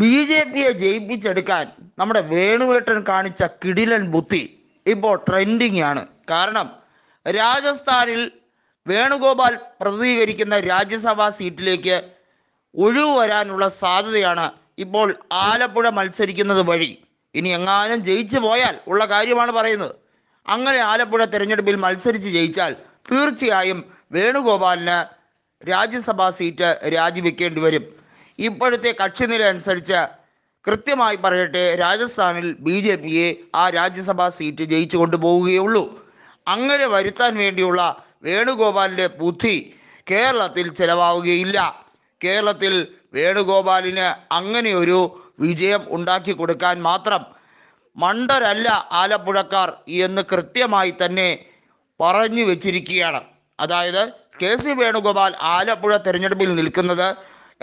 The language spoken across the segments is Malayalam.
ബി ജെ പിയെ ജയിപ്പിച്ചെടുക്കാൻ നമ്മുടെ വേണുവേട്ടൻ കാണിച്ച കിടിലൻ ബുദ്ധി ഇപ്പോൾ ട്രെൻഡിങ് ആണ് കാരണം രാജസ്ഥാനിൽ വേണുഗോപാൽ പ്രതികരിക്കുന്ന രാജ്യസഭാ സീറ്റിലേക്ക് ഒഴിവ് വരാനുള്ള സാധ്യതയാണ് ഇപ്പോൾ ആലപ്പുഴ മത്സരിക്കുന്നത് വഴി ഇനി എങ്ങാനും ജയിച്ചു പോയാൽ ഉള്ള കാര്യമാണ് പറയുന്നത് അങ്ങനെ ആലപ്പുഴ തിരഞ്ഞെടുപ്പിൽ മത്സരിച്ച് ജയിച്ചാൽ തീർച്ചയായും വേണുഗോപാലിന് രാജ്യസഭാ സീറ്റ് രാജിവെക്കേണ്ടി വരും ഇപ്പോഴത്തെ നില അനുസരിച്ച് കൃത്യമായി പറയട്ടെ രാജസ്ഥാനിൽ ബി ജെ പിയെ ആ രാജ്യസഭാ സീറ്റ് ജയിച്ചു കൊണ്ടുപോവുകയുള്ളൂ അങ്ങനെ വരുത്താൻ വേണ്ടിയുള്ള വേണുഗോപാലിൻ്റെ ബുദ്ധി കേരളത്തിൽ ചിലവാവുകയില്ല കേരളത്തിൽ വേണുഗോപാലിന് അങ്ങനെ ഒരു വിജയം ഉണ്ടാക്കി കൊടുക്കാൻ മാത്രം മണ്ടരല്ല ആലപ്പുഴക്കാർ എന്ന് കൃത്യമായി തന്നെ പറഞ്ഞു വെച്ചിരിക്കുകയാണ് അതായത് കെ സി വേണുഗോപാൽ ആലപ്പുഴ തെരഞ്ഞെടുപ്പിൽ നിൽക്കുന്നത്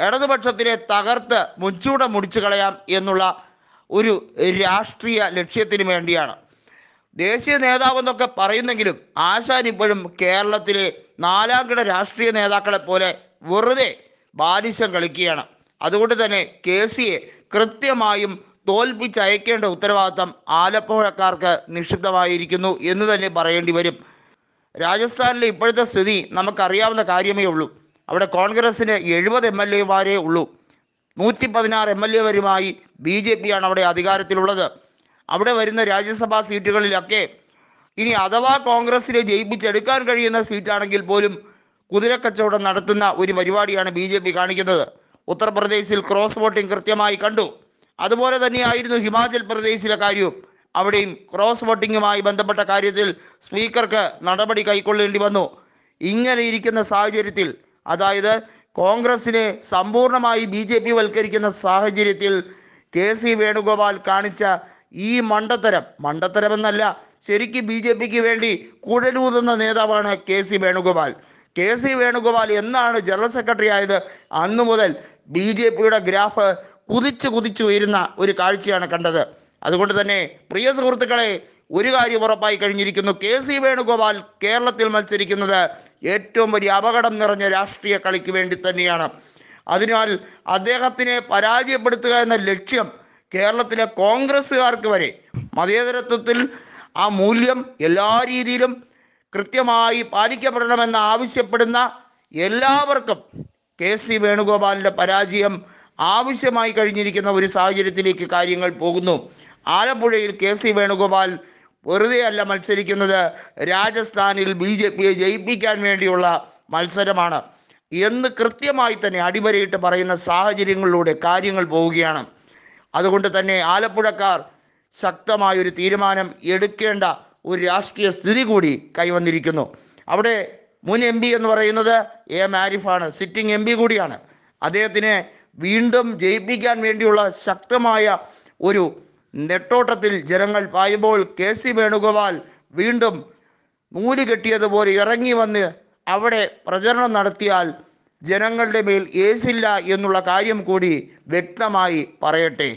ഇടതുപക്ഷത്തിനെ തകർത്ത് മുൻചൂടം മുടിച്ചു കളയാം എന്നുള്ള ഒരു രാഷ്ട്രീയ ലക്ഷ്യത്തിന് വേണ്ടിയാണ് ദേശീയ നേതാവെന്നൊക്കെ പറയുന്നെങ്കിലും ആശാൻ ഇപ്പോഴും കേരളത്തിലെ നാലാംകിട രാഷ്ട്രീയ നേതാക്കളെ പോലെ വെറുതെ ബാലിശം കളിക്കുകയാണ് അതുകൊണ്ട് തന്നെ കെ സിയെ കൃത്യമായും തോൽപ്പിച്ചയക്കേണ്ട ഉത്തരവാദിത്തം ആലപ്പുഴക്കാർക്ക് നിഷിദ്ധമായിരിക്കുന്നു എന്ന് തന്നെ പറയേണ്ടി വരും രാജസ്ഥാനിലെ ഇപ്പോഴത്തെ സ്ഥിതി നമുക്കറിയാവുന്ന കാര്യമേ ഉള്ളൂ അവിടെ കോൺഗ്രസ്സിന് എഴുപത് എം എൽ എമാരേ ഉള്ളൂ നൂറ്റി പതിനാറ് എം എൽ എമാരുമായി ബി ജെ ആണ് അവിടെ അധികാരത്തിലുള്ളത് അവിടെ വരുന്ന രാജ്യസഭാ സീറ്റുകളിലൊക്കെ ഇനി അഥവാ കോൺഗ്രസ്സിനെ ജയിപ്പിച്ചെടുക്കാൻ കഴിയുന്ന സീറ്റാണെങ്കിൽ പോലും കുതിരക്കച്ചവടം നടത്തുന്ന ഒരു പരിപാടിയാണ് ബി ജെ പി കാണിക്കുന്നത് ഉത്തർപ്രദേശിൽ ക്രോസ് വോട്ടിംഗ് കൃത്യമായി കണ്ടു അതുപോലെ തന്നെയായിരുന്നു ഹിമാചൽ പ്രദേശിലെ കാര്യവും അവിടെയും ക്രോസ് വോട്ടിങ്ങുമായി ബന്ധപ്പെട്ട കാര്യത്തിൽ സ്പീക്കർക്ക് നടപടി കൈക്കൊള്ളേണ്ടി വന്നു ഇങ്ങനെ ഇരിക്കുന്ന സാഹചര്യത്തിൽ അതായത് കോൺഗ്രസിനെ സമ്പൂർണമായി ബി ജെ പി വൽക്കരിക്കുന്ന സാഹചര്യത്തിൽ കെ സി വേണുഗോപാൽ കാണിച്ച ഈ മണ്ടത്തരം മണ്ടത്തരമെന്നല്ല ശരിക്കും ബി ജെ പിക്ക് വേണ്ടി കുഴലൂതുന്ന നേതാവാണ് K C Venugopal K C Venugopal എന്നാണ് ജനറൽ സെക്രട്ടറി ആയത് അന്നു മുതൽ ബി ജെ പിയുടെ ഗ്രാഫ് കുതിച്ചു കുതിച്ചു ഉയരുന്ന ഒരു കാഴ്ചയാണ് കണ്ടത് അതുകൊണ്ട് തന്നെ പ്രിയ സുഹൃത്തുക്കളെ ഒരു കാര്യം ഉറപ്പായി കഴിഞ്ഞിരിക്കുന്നു കെ സി വേണുഗോപാൽ കേരളത്തിൽ മത്സരിക്കുന്നത് ഏറ്റവും വലിയ അപകടം നിറഞ്ഞ രാഷ്ട്രീയ കളിക്ക് വേണ്ടി തന്നെയാണ് അതിനാൽ അദ്ദേഹത്തിനെ പരാജയപ്പെടുത്തുക എന്ന ലക്ഷ്യം കേരളത്തിലെ കോൺഗ്രസ്സുകാർക്ക് വരെ മതേതരത്വത്തിൽ ആ മൂല്യം എല്ലാ രീതിയിലും കൃത്യമായി പാലിക്കപ്പെടണമെന്ന് ആവശ്യപ്പെടുന്ന എല്ലാവർക്കും കെ സി വേണുഗോപാലിൻ്റെ പരാജയം ആവശ്യമായി കഴിഞ്ഞിരിക്കുന്ന ഒരു സാഹചര്യത്തിലേക്ക് കാര്യങ്ങൾ പോകുന്നു ആലപ്പുഴയിൽ കെ സി വേണുഗോപാൽ അല്ല മത്സരിക്കുന്നത് രാജസ്ഥാനിൽ ബി ജെ പിയെ ജയിപ്പിക്കാൻ വേണ്ടിയുള്ള മത്സരമാണ് എന്ന് കൃത്യമായി തന്നെ അടിവരയിട്ട് പറയുന്ന സാഹചര്യങ്ങളിലൂടെ കാര്യങ്ങൾ പോവുകയാണ് അതുകൊണ്ട് തന്നെ ആലപ്പുഴക്കാർ ശക്തമായൊരു തീരുമാനം എടുക്കേണ്ട ഒരു രാഷ്ട്രീയ സ്ഥിതി കൂടി കൈവന്നിരിക്കുന്നു അവിടെ മുൻ എം പി എന്ന് പറയുന്നത് എ മാരിഫാണ് സിറ്റിംഗ് എം പി കൂടിയാണ് അദ്ദേഹത്തിനെ വീണ്ടും ജയിപ്പിക്കാൻ വേണ്ടിയുള്ള ശക്തമായ ഒരു നെട്ടോട്ടത്തിൽ ജനങ്ങൾ പായുമ്പോൾ കെ സി വേണുഗോപാൽ വീണ്ടും നൂല് കെട്ടിയതുപോലെ ഇറങ്ങി വന്ന് അവിടെ പ്രചരണം നടത്തിയാൽ ജനങ്ങളുടെ മേൽ ഏസില്ല എന്നുള്ള കാര്യം കൂടി വ്യക്തമായി പറയട്ടെ